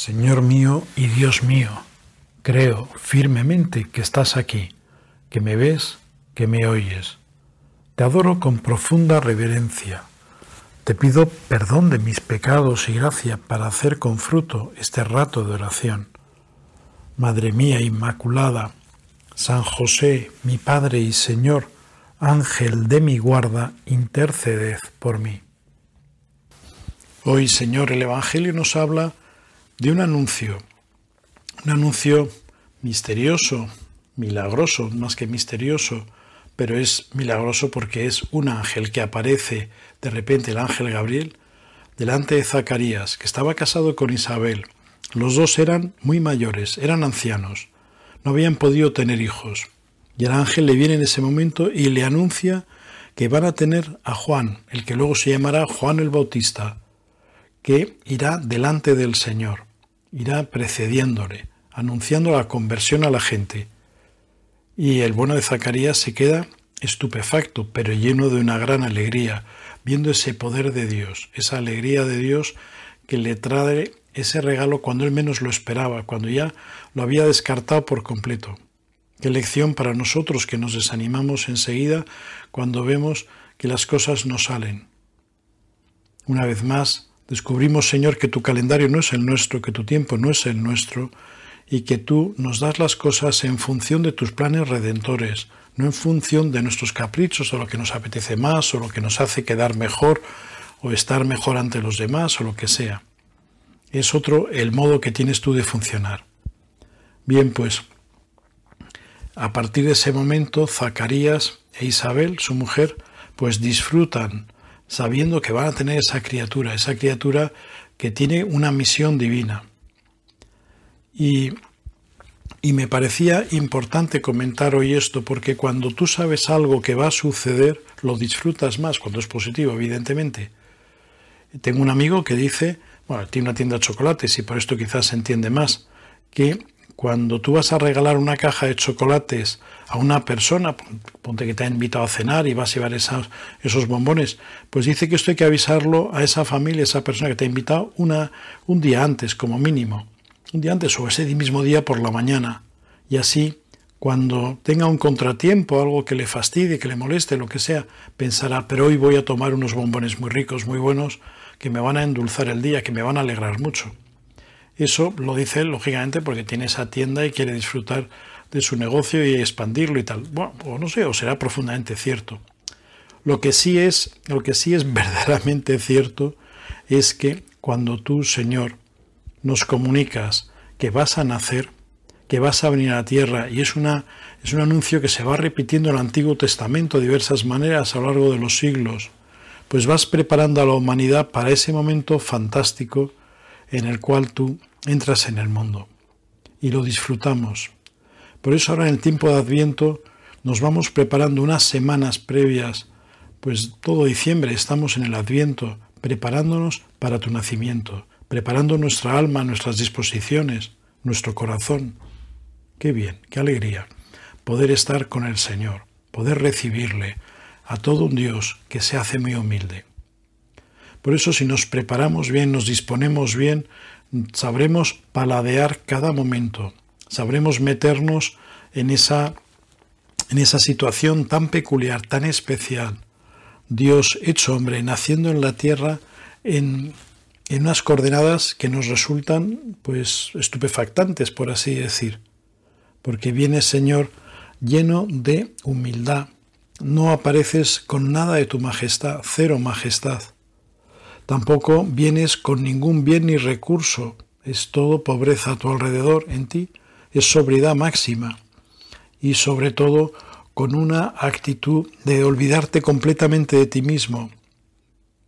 Señor mío y Dios mío, creo firmemente que estás aquí, que me ves, que me oyes. Te adoro con profunda reverencia. Te pido perdón de mis pecados y gracia para hacer con fruto este rato de oración. Madre mía Inmaculada, San José, mi Padre y Señor, Ángel de mi guarda, interceded por mí. Hoy, Señor, el Evangelio nos habla de un anuncio, un anuncio misterioso, milagroso, más que misterioso, pero es milagroso porque es un ángel que aparece de repente, el ángel Gabriel, delante de Zacarías, que estaba casado con Isabel. Los dos eran muy mayores, eran ancianos, no habían podido tener hijos. Y el ángel le viene en ese momento y le anuncia que van a tener a Juan, el que luego se llamará Juan el Bautista, que irá delante del Señor irá precediéndole, anunciando la conversión a la gente. Y el bueno de Zacarías se queda estupefacto, pero lleno de una gran alegría, viendo ese poder de Dios, esa alegría de Dios que le trae ese regalo cuando él menos lo esperaba, cuando ya lo había descartado por completo. Qué lección para nosotros que nos desanimamos enseguida cuando vemos que las cosas no salen. Una vez más, Descubrimos, Señor, que tu calendario no es el nuestro, que tu tiempo no es el nuestro, y que tú nos das las cosas en función de tus planes redentores, no en función de nuestros caprichos o lo que nos apetece más o lo que nos hace quedar mejor o estar mejor ante los demás o lo que sea. Es otro el modo que tienes tú de funcionar. Bien, pues a partir de ese momento Zacarías e Isabel, su mujer, pues disfrutan sabiendo que van a tener esa criatura, esa criatura que tiene una misión divina. Y, y me parecía importante comentar hoy esto, porque cuando tú sabes algo que va a suceder, lo disfrutas más, cuando es positivo, evidentemente. Tengo un amigo que dice, bueno, tiene una tienda de chocolates y por esto quizás se entiende más, que cuando tú vas a regalar una caja de chocolates a una persona, ponte que te ha invitado a cenar y vas a llevar esos bombones, pues dice que esto hay que avisarlo a esa familia, a esa persona que te ha invitado una, un día antes, como mínimo. Un día antes o ese mismo día por la mañana. Y así, cuando tenga un contratiempo, algo que le fastidie, que le moleste, lo que sea, pensará, pero hoy voy a tomar unos bombones muy ricos, muy buenos, que me van a endulzar el día, que me van a alegrar mucho. Eso lo dice lógicamente, porque tiene esa tienda y quiere disfrutar de su negocio y expandirlo y tal. Bueno, o no sé, o será profundamente cierto. Lo que sí es, lo que sí es verdaderamente cierto es que cuando tú, Señor, nos comunicas que vas a nacer, que vas a venir a la tierra, y es, una, es un anuncio que se va repitiendo en el Antiguo Testamento de diversas maneras a lo largo de los siglos, pues vas preparando a la humanidad para ese momento fantástico en el cual tú entras en el mundo y lo disfrutamos. Por eso ahora en el tiempo de Adviento nos vamos preparando unas semanas previas, pues todo diciembre estamos en el Adviento, preparándonos para tu nacimiento, preparando nuestra alma, nuestras disposiciones, nuestro corazón. Qué bien, qué alegría poder estar con el Señor, poder recibirle a todo un Dios que se hace muy humilde. Por eso si nos preparamos bien, nos disponemos bien, sabremos paladear cada momento, sabremos meternos en esa, en esa situación tan peculiar, tan especial. Dios hecho hombre, naciendo en la tierra, en, en unas coordenadas que nos resultan pues estupefactantes, por así decir. Porque viene, Señor, lleno de humildad. No apareces con nada de tu majestad, cero majestad. Tampoco vienes con ningún bien ni recurso, es todo pobreza a tu alrededor, en ti, es sobriedad máxima y sobre todo con una actitud de olvidarte completamente de ti mismo,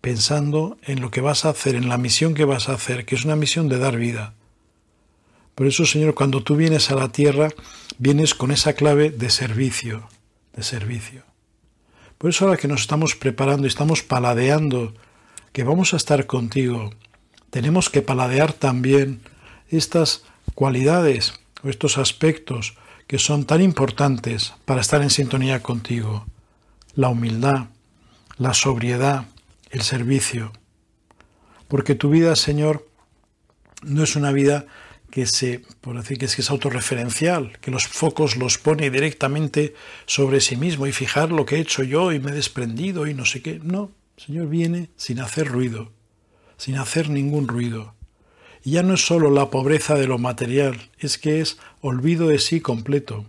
pensando en lo que vas a hacer, en la misión que vas a hacer, que es una misión de dar vida. Por eso, Señor, cuando tú vienes a la tierra, vienes con esa clave de servicio, de servicio. Por eso ahora que nos estamos preparando y estamos paladeando que vamos a estar contigo, tenemos que paladear también estas cualidades o estos aspectos que son tan importantes para estar en sintonía contigo. La humildad, la sobriedad, el servicio. Porque tu vida, Señor, no es una vida que se, por decir que es, es autorreferencial, que los focos los pone directamente sobre sí mismo y fijar lo que he hecho yo y me he desprendido y no sé qué. No, el Señor viene sin hacer ruido, sin hacer ningún ruido. Y ya no es solo la pobreza de lo material, es que es olvido de sí completo.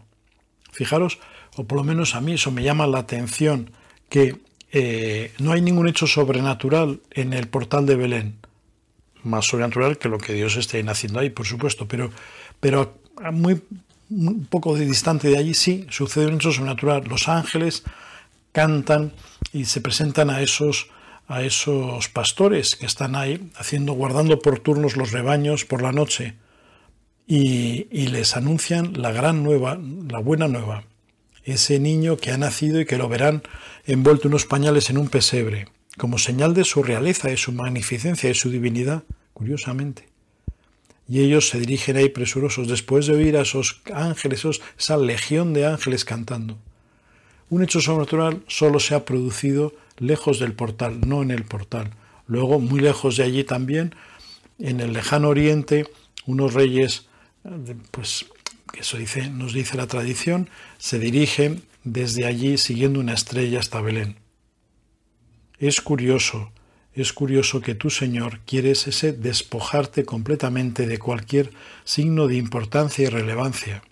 Fijaros, o por lo menos a mí eso me llama la atención, que eh, no hay ningún hecho sobrenatural en el portal de Belén. Más sobrenatural que lo que Dios esté haciendo ahí, por supuesto, pero, pero muy un poco distante de allí sí sucede un hecho sobrenatural. Los ángeles cantan y se presentan a esos a esos pastores que están ahí haciendo guardando por turnos los rebaños por la noche y, les anuncian la gran nueva la buena nueva ese niño que ha nacido y que lo verán envuelto unos pañales en un pesebre como señal de su realeza de su magnificencia de su divinidad curiosamente y ellos se dirigen ahí presurosos después de oír a esos ángeles, esa legión de ángeles cantando. Un hecho sobrenatural solo se ha producido lejos del portal, no en el portal. Luego, muy lejos de allí también, en el lejano oriente, unos reyes, eh, pues eso dice, nos dice la tradición, se dirigen desde allí siguiendo una estrella hasta Belén. Es curioso, es curioso que tú, Señor, quieres ese despojarte completamente de cualquier signo de importancia y relevancia.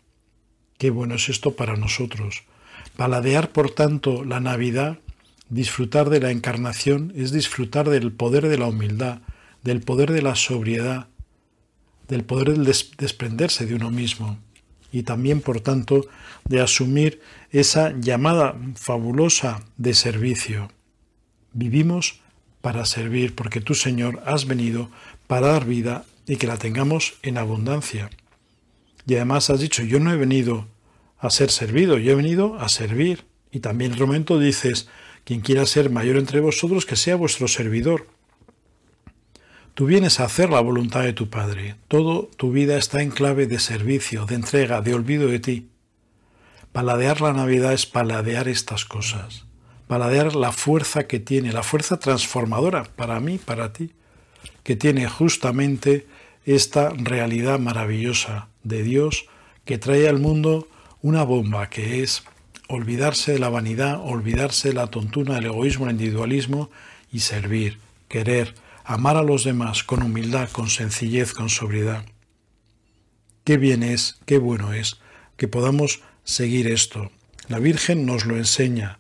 Qué bueno es esto para nosotros. Paladear, por tanto, la Navidad, disfrutar de la encarnación, es disfrutar del poder de la humildad, del poder de la sobriedad, del poder de desprenderse de uno mismo y también, por tanto, de asumir esa llamada fabulosa de servicio. Vivimos para servir, porque tú, Señor, has venido para dar vida y que la tengamos en abundancia. Y además has dicho, yo no he venido a ser servido, yo he venido a servir. Y también en momento dices, quien quiera ser mayor entre vosotros, que sea vuestro servidor. Tú vienes a hacer la voluntad de tu Padre. Todo tu vida está en clave de servicio, de entrega, de olvido de ti. Paladear la Navidad es paladear estas cosas. Paladear la fuerza que tiene, la fuerza transformadora para mí, para ti, que tiene justamente esta realidad maravillosa de Dios que trae al mundo una bomba que es olvidarse de la vanidad, olvidarse de la tontuna, del egoísmo, el individualismo y servir, querer, amar a los demás con humildad, con sencillez, con sobriedad. Qué bien es, qué bueno es que podamos seguir esto. La Virgen nos lo enseña,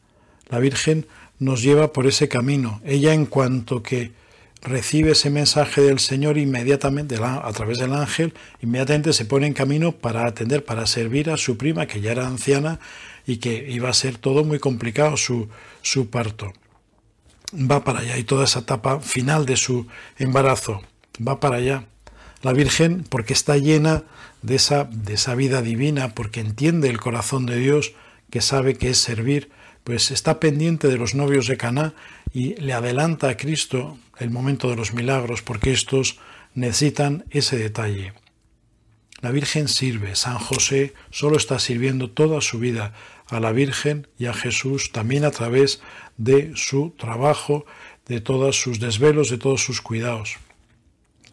la Virgen nos lleva por ese camino. Ella en cuanto que recibe ese mensaje del Señor inmediatamente, a través del ángel, inmediatamente se pone en camino para atender, para servir a su prima, que ya era anciana y que iba a ser todo muy complicado su, su parto. Va para allá y toda esa etapa final de su embarazo, va para allá. La Virgen, porque está llena de esa, de esa vida divina, porque entiende el corazón de Dios, que sabe que es servir, pues está pendiente de los novios de Caná y le adelanta a Cristo el momento de los milagros, porque estos necesitan ese detalle. La Virgen sirve, San José solo está sirviendo toda su vida a la Virgen y a Jesús también a través de su trabajo, de todos sus desvelos, de todos sus cuidados.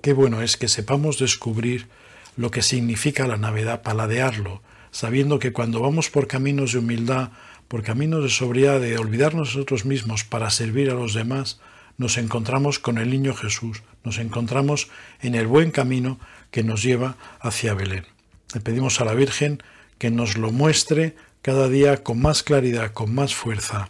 Qué bueno es que sepamos descubrir lo que significa la Navidad, paladearlo, sabiendo que cuando vamos por caminos de humildad, por caminos de sobriedad, de olvidarnos nosotros mismos para servir a los demás, nos encontramos con el niño Jesús, nos encontramos en el buen camino que nos lleva hacia Belén. Le pedimos a la Virgen que nos lo muestre cada día con más claridad, con más fuerza.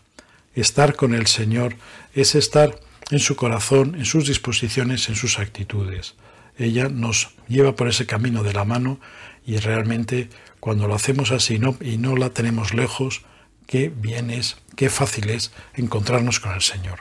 Estar con el Señor es estar en su corazón, en sus disposiciones, en sus actitudes. Ella nos lleva por ese camino de la mano y realmente cuando lo hacemos así y no la tenemos lejos, qué bien es, qué fácil es encontrarnos con el Señor.